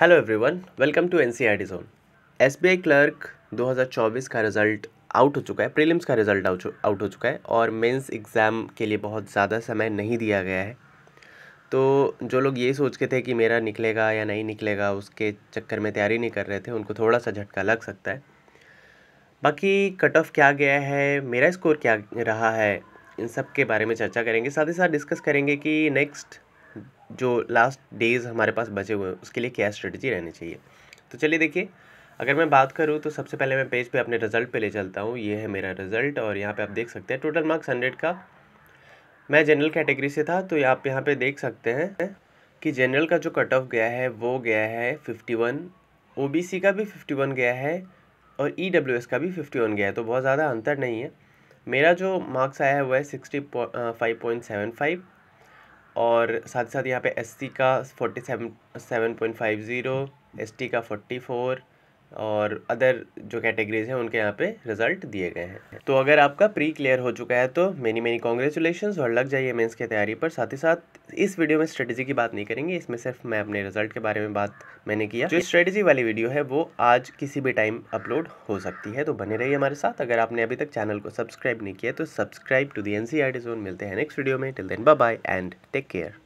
hello everyone welcome to NCERT zone SBI clerk 2024 का result out हो चुका है प्रीलिम्स का रिज़ल्ट आउट हो चुका है और मेंस एग्ज़ाम के लिए बहुत ज़्यादा समय नहीं दिया गया है तो जो लोग ये सोच के थे कि मेरा निकलेगा या नहीं निकलेगा उसके चक्कर में तैयारी नहीं कर रहे थे उनको थोड़ा सा झटका लग सकता है बाकी कट ऑफ क्या गया है मेरा स्कोर क्या रहा है इन सब के बारे में चर्चा करेंगे साथ ही साथ डिस्कस करेंगे कि नेक्स्ट जो लास्ट डेज़ हमारे पास बचे हुए हैं उसके लिए क्या स्ट्रेटजी रहनी चाहिए तो चलिए देखिए अगर मैं बात करूँ तो सबसे पहले मैं पेज पे अपने रिज़ल्ट पे ले चलता हूँ ये है मेरा रिज़ल्ट और यहाँ पे आप देख सकते हैं टोटल मार्क्स हंड्रेड का मैं जनरल कैटेगरी से था तो आप यहाँ पे देख सकते हैं कि जनरल का जो कट ऑफ गया है वो गया है fifty one O B C का भी फिफ्टी वन गया है और ई डब्ल्यू एस का भी फिफ्टी वन गया है तो बहुत ज़्यादा अंतर नहीं है मेरा जो मार्क्स आया है वो है sixty five point seven five और साथ ही साथ यहाँ पे एस का forty seven seven point five zero S का फोर्टी फोर और अदर जो कैटेगरीज हैं उनके यहाँ पे रिजल्ट दिए गए हैं तो अगर आपका प्री क्लियर हो चुका है तो मेनी मेनी कॉन्ग्रेचुलेशन और लग जाइए मेंस की तैयारी पर साथ ही साथ इस वीडियो में स्ट्रेटजी की बात नहीं करेंगे इसमें सिर्फ मैं अपने रिजल्ट के बारे में बात मैंने किया जो स्ट्रेटजी वाली वीडियो है वो आज किसी भी टाइम अपलोड हो सकती है तो बने रही हमारे साथ अगर आपने अभी तक चैनल को सब्सक्राइब नहीं किया तो subscribe to the N C R T zone मिलते हैं नेक्स्ट वीडियो में till then bye and take care